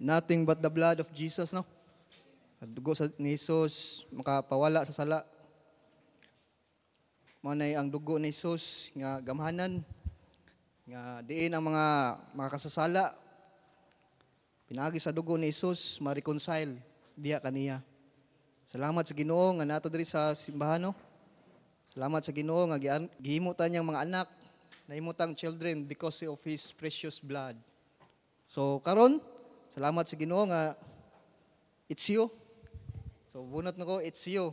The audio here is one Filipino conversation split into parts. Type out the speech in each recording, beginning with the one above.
nothing but the blood of Jesus, no? Sa dugo sa ni Jesus, makapawala sa sala. Manay ang dugo ni Jesus nga gamhanan, nga diin ang mga makakasasala. Pinagi sa dugo ni Jesus, ma-reconcile diya kaniya. Salamat sa Ginoo nga nato diri sa simbahan, no? Salamat sa Ginoo nga gihimutan niyang mga anak, na nahimutang children because of His precious blood. So, karon Salamat sa Ginoo nga it's you. So bunot nako it's you.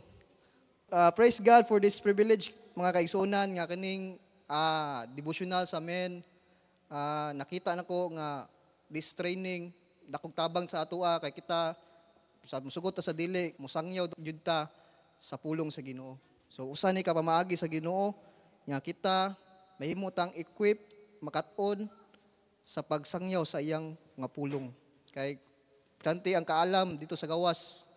Uh, praise God for this privilege mga kaigsuonan nga kaning uh, ah, devotional sa men uh, ah, nakita nako nga this training dakog tabang sa atoa kay kita sa musugot sa dili musangyaw jud ta sa pulong sa Ginoo. So usa ni ka pamaagi sa Ginoo nga kita mahimutang equip makat-on sa pagsangyaw sa iyang nga pulong. Kay kanti ang kaalam dito sa gawas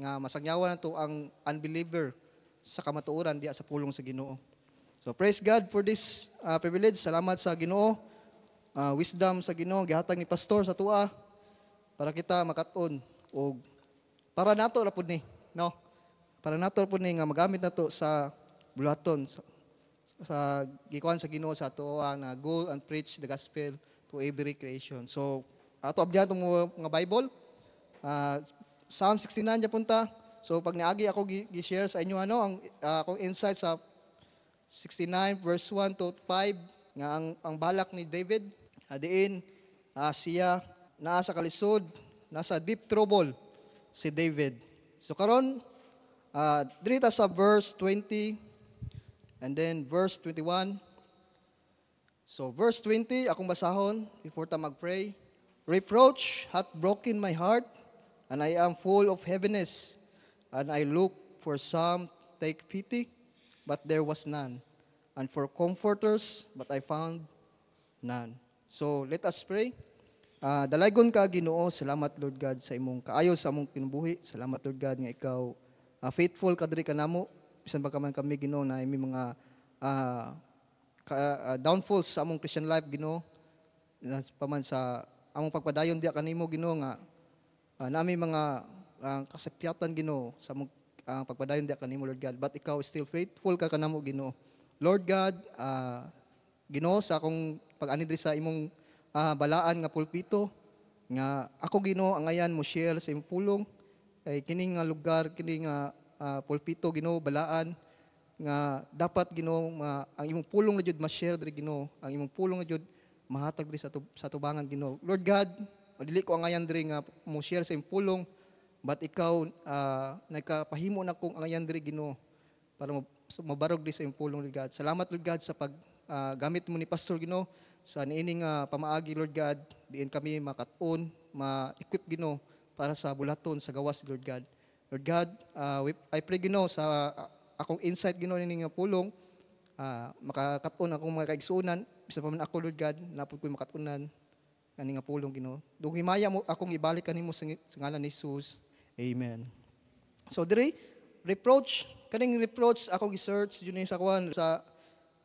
nga masagyawan nato ang unbeliever sa kamatuoran diya sa pulong sa Ginoo. So praise God for this uh, privilege. Salamat sa Ginoo. Uh, wisdom sa Ginoo gihatag ni pastor sa tua para kita makaton og para nato ra pud ni, no? Para nato ra pud ni nga magamit nato sa bulaton sa, sa gikuan sa Ginoo sa tua na go and preach the gospel to every creation. So Ato abdihan itong mga Bible. Uh, Psalm 69 niya punta. So pag naagi ako gi-share sa inyo ano ang uh, akong insight sa 69 verse 1 to 5 nga ang, ang balak ni David adiin ah, uh, siya naa sa kalisod nasa deep trouble si David. So karon uh, drita sa verse 20 and then verse 21. So verse 20 akong basahon before ta mag-pray. Reproach hath broken my heart, and I am full of heaviness. And I look for some take pity, but there was none. And for comforters, but I found none. So let us pray. Uh, ah, dalagon ka, Ginoo, salamat Lord God sa imong kaayo sa among kinubuhi. Salamat Lord God nga ikaw uh, faithful ka diri kanamo. Bisan ba man kami Ginoo na imi mga uh, ka, uh, downfalls sa among Christian life Ginoo paman sa among pagpadayon diya kanimo Ginoo nga uh, ah, nami mga uh, ah, kasapyatan Ginoo sa mong uh, pagpadayon diya kanimo Lord God but ikaw still faithful ka kanamo Ginoo Lord God uh, Ginoo sa akong pag-ani sa imong uh, balaan nga pulpito nga ako Ginoo ang ayan mo share sa imong pulong kay kini nga lugar kini nga uh, pulpito Ginoo balaan nga dapat Ginoo uh, ang imong pulong na jud ma-share diri Ginoo ang imong pulong na jud mahatag diri sa, tub- sa tubangan Ginoo. Lord God, dili ko angayan diri nga mo share sa impulong but ikaw uh, nagkapahimo na kong angayan diri Ginoo para mabarog di sa impulong Lord God. Salamat Lord God sa paggamit ah, uh, mo ni Pastor Gino sa niining uh, pamaagi Lord God diin kami makat-on, ma-equip Gino para sa bulaton sa gawas Lord God. Lord God, uh, we, I pray Gino sa uh, akong insight Gino niining pulong uh, makakat-on akong mga kaigsuunan sa paman ako, Lord God, napod ko'y makatunan, kani nga pulong Ginoo. Dugay maya mo akong ibalik kanimo sa, sa ngalan ni Jesus. Amen. So dire reproach kaning reproach ako gi-search yun sa kuan sa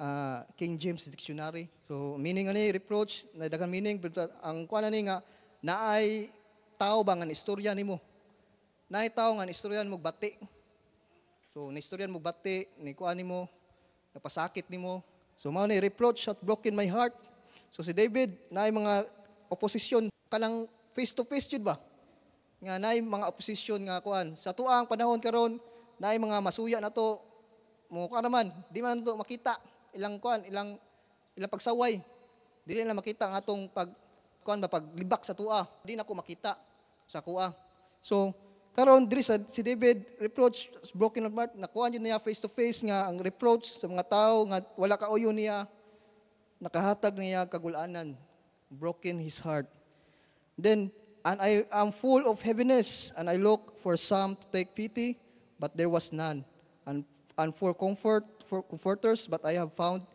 uh, King James dictionary. So meaning ani reproach na daghang meaning but ang kuan ani nga naay tao ba nga istorya nimo. Naay tao nga istoryan mo bati. So ni istoryan mo bati ni kuan nimo napasakit nimo So mao ni reproach at broken my heart. So si David naay mga oposisyon kanang face to face jud ba? Nga naay mga oposisyon nga kuan. Sa tuang panahon karon naay mga masuya na to mo naman di man to makita ilang kuan ilang ilang pagsaway. Dili na makita ang atong pag kuan ba paglibak sa tua. Di na ko makita sa kuha. So Karon diri sa si David reproach broken of heart nakuha niya niya face to face nga ang reproach sa mga tao nga wala ka kauyo niya nakahatag niya kagulanan broken his heart. Then and I am full of heaviness and I look for some to take pity but there was none and and for comfort for comforters but I have found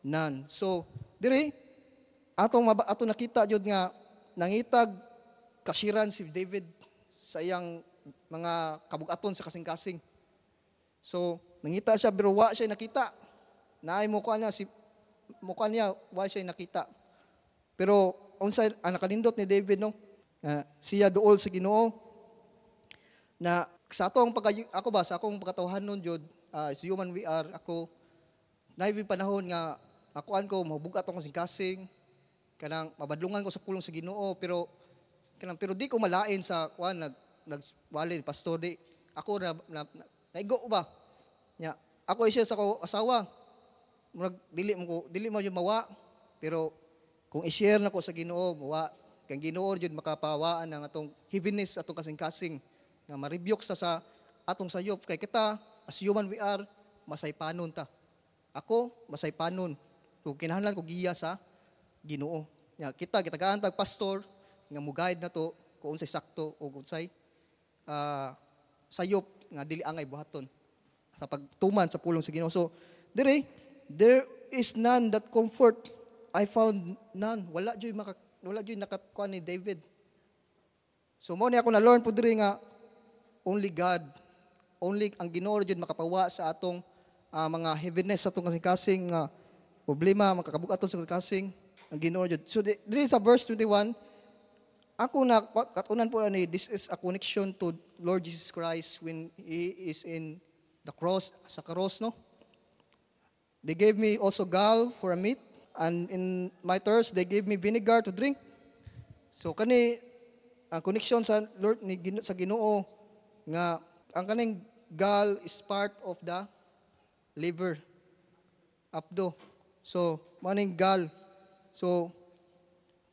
none. So diri atong atong nakita jud nga nangitag kasiran si David sa iyang mga kabugaton sa kasing-kasing. So, nangita siya, pero wa siya nakita. Naay mo niya, si, mukha niya, wa siya nakita. Pero, unsa ang nakalindot ni David, no? Uh, siya dool sa ginoo, na sa atong pag ako ba, sa akong pagkatawhan nun, Jod, uh, ah, as human we are, ako, naibi panahon nga, akuan ko, mahubugat akong kasing-kasing, kanang mabadlungan ko sa pulong sa ginoo, pero, kanang, pero di ko malain sa, kuan, nag, nag nagwali pastor di ako na, na, na naigo ba nya ako isya sa ko asawa murag dili mo dili mo yung mawa pero kung i-share nako sa Ginoo mawa kang Ginoo jud makapawaan ang atong heaviness atong kasing-kasing nga ma-rebuke sa sa atong sayop kay kita as human we are masaypanon ta ako masaypanon so kinahanglan ko giya sa Ginoo nya kita kita tag pastor nga mo guide na to kung unsay sakto o unsay uh, ah, sayop nga dili angay buhaton sa pagtuman sa pulong sa Ginoo. So dire there is none that comfort I found none. Wala joy maka wala joy nakakuan ni David. So mo ni ako na learn pud dire nga only God only ang Ginoo jud makapawa sa atong uh, mga heaviness sa atong kasing-kasing uh, problema, makakabug kakabukaton sa kasing ang Ginoo jud. So dire sa verse 21 ang kuna, katunan po ni, this is a connection to Lord Jesus Christ when He is in the cross, sa cross, no? They gave me also gall for a meat, and in my thirst, they gave me vinegar to drink. So, kani, ang connection sa Lord, ni, sa ginoo, nga, ang kaning gall is part of the liver. Abdo. So, maning gall. So,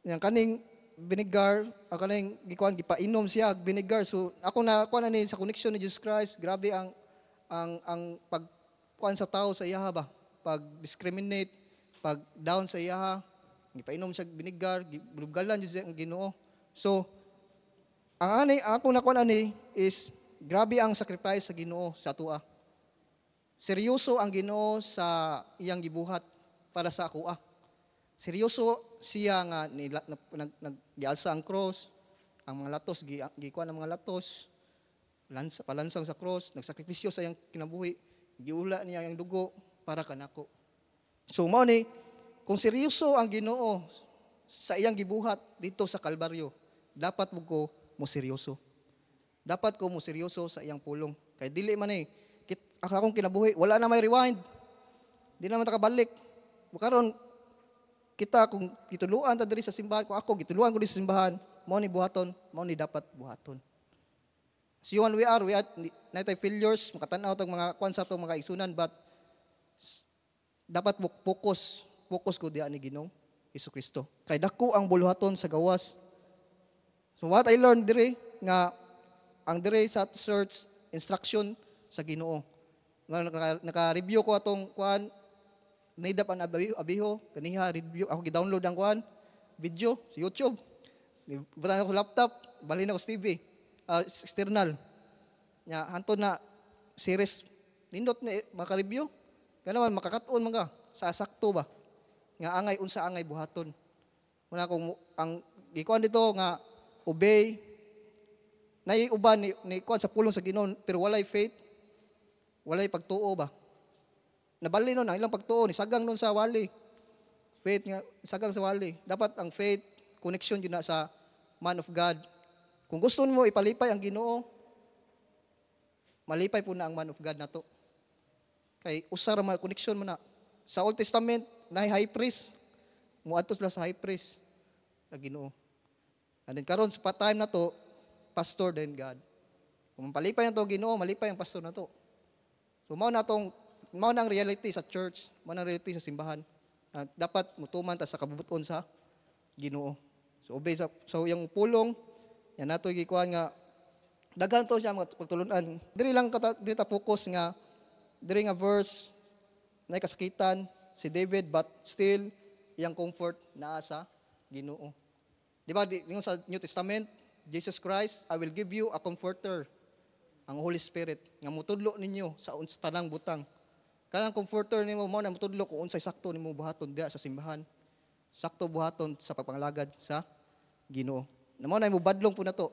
yang kaning vinegar, ako na yung gikuan, gipainom siya, vinegar. So, ako na, ako na ni sa connection ni Jesus Christ, grabe ang, ang, ang pag, kuan sa tao sa iyaha ba? Pag-discriminate, pag down sa iyaha, gipainom siya, vinegar, gibulgalan yun siya ang ginoo. So, ang ani, ako na kuan ani is, grabe ang sacrifice sa ginoo sa tua. Seryoso ang ginoo sa iyang gibuhat para sa ako ah. Seryoso siya nga nila, nag, nag, gialsa ang cross, ang mga latos, gikuan ang mga latos, lansa, palansang sa cross, nagsakripisyo sa iyang kinabuhi, giula niya ang dugo para kanako. So mao ni kung seryoso ang Ginoo sa iyang gibuhat dito sa Kalbaryo, dapat mo ko mo seryoso. Dapat ko mo seryoso sa iyang pulong. Kay dili man eh, akong kinabuhi, wala na may rewind. Di na man takabalik. Bukaron, kita kung gituluan ta diri sa simbahan kung ako gituluan ko diri sa simbahan mao ni buhaton mao ni dapat buhaton so yun we are we are natay failures makatanaw tag mga kwan sa tong mga isunan but dapat mo focus focus ko diha ni Ginoo Hesus Kristo kay dako ang buluhaton sa gawas so what i learned diri nga ang diri sa church instruction sa Ginoo naka-review ko atong kwan naidap ang abiho, abiho kaniha review ako gi-download ang kuan video sa YouTube. Butang ako laptop, bali na ko sa TV, uh, ah, external. Nya hanto na series nindot na eh, maka-review. Kanaman makakaton mga sa sakto ba nga angay unsa angay buhaton. Muna kung ang gikuan dito nga obey naiuban ni, ni kuan sa pulong sa Ginoon pero walay faith, walay pagtuo ba. Nabali nun ang ilang pagtuon, isagang nun sa wali. Faith nga, isagang sa wali. Dapat ang faith, connection yun na sa man of God. Kung gusto mo ipalipay ang ginoo, malipay po na ang man of God na to. Kay usar mga connection mo na. Sa Old Testament, na high priest, muadto sila sa high priest sa ginoo. And then karon sa time na to, pastor then God. Kung palipay na to ginoo, malipay ang pastor na to. So mao na tong mao nang reality sa church, mao nang reality sa simbahan. Uh, dapat mutuman ta sa kabubuton sa Ginoo. So obey sa so yung pulong yan nato gikuan nga daghan to siya mga pagtulunan. Diri lang kata diri ta focus nga diri nga verse na kasakitan si David but still iyang comfort naa sa Ginoo. Di ba sa New Testament Jesus Christ, I will give you a comforter, ang Holy Spirit, nga mutudlo ninyo sa tanang butang. Kanang comforter nimo mo, na matudlo kung unsay sakto nimo buhaton diha sa simbahan. Sakto buhaton sa pagpangalagad sa Ginoo. Na mao na imo badlong po na to.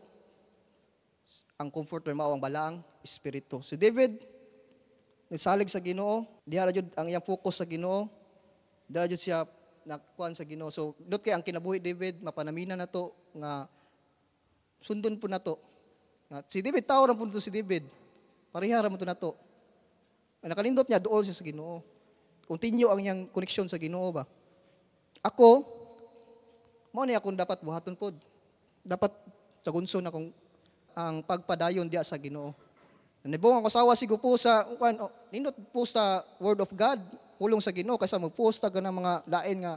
Ang comforter mao ang balaang espiritu. Si David nagsalig sa Ginoo, diha ra ang iyang focus sa Ginoo. Diha jud siya nakuan sa Ginoo. So dot kay ang kinabuhi David mapanamina na to nga sundon po na to. Si David tao ra po si David. Pareha ra mo to na to. Nakalindot niya, dool siya sa ginoo. Continue ang iyang koneksyon sa ginoo ba? Ako, mo ni akong dapat buhaton pod. Dapat tagunso na akong ang pagpadayon diya sa ginoo. Nibong ang kasawa sigo po sa, upan, oh, nindot po sa word of God, pulong sa ginoo, kaysa magpusta ka ng mga lain nga,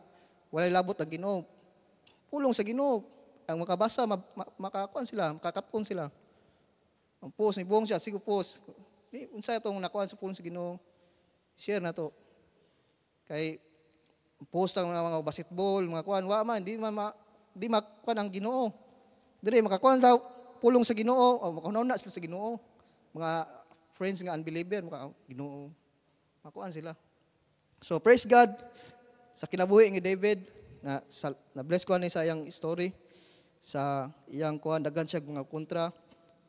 walay labot ang ginoo. Pulong sa ginoo, ang makabasa, ma, ma, makakuan sila, makakatun sila. Ang ni nibong siya, sigo post, ni unsa itong nakuha sa pulong sa ginoo, share na to. Kay, post ang mga basketball, mga kuan, wa man, di man, ma, di makuan ang ginoo. Dire, makakuha sa pulong sa ginoo, o makakuha na sila sa ginoo. Mga friends nga unbeliever, maka, oh, ginoo, Makuan sila. So, praise God, sa kinabuhi ni David, na, sa, na bless ko ni sa iyang story, sa iyang kuan daghan siya mga kontra,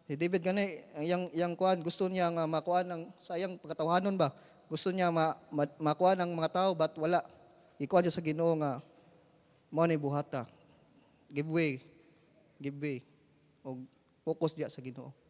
Si David gani, yang yang kuan gusto niya nga makuan ng sayang pagkatawhanon ba? Gusto niya ma, ma, makuan ng mga tao but wala. Ikuan niya sa Ginoo nga money buhata. Give way. Give way. Og focus diya sa Ginoo.